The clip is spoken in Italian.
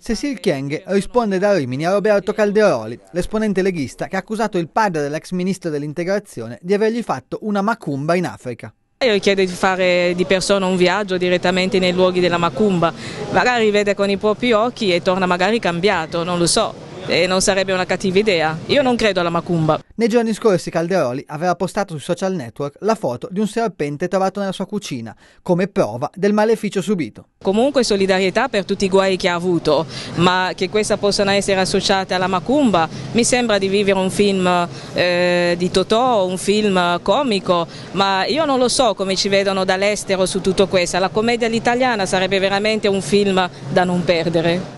Cecil Chieng risponde da Rimini a Roberto Calderoli, l'esponente leghista che ha accusato il padre dell'ex ministro dell'integrazione di avergli fatto una macumba in Africa. Io chiedo di fare di persona un viaggio direttamente nei luoghi della macumba, magari vede con i propri occhi e torna magari cambiato, non lo so e non sarebbe una cattiva idea. Io non credo alla macumba. Nei giorni scorsi Calderoli aveva postato sui social network la foto di un serpente trovato nella sua cucina, come prova del maleficio subito. Comunque solidarietà per tutti i guai che ha avuto, ma che questa possano essere associate alla macumba, mi sembra di vivere un film eh, di Totò, un film comico, ma io non lo so come ci vedono dall'estero su tutto questo. La commedia all'italiana sarebbe veramente un film da non perdere.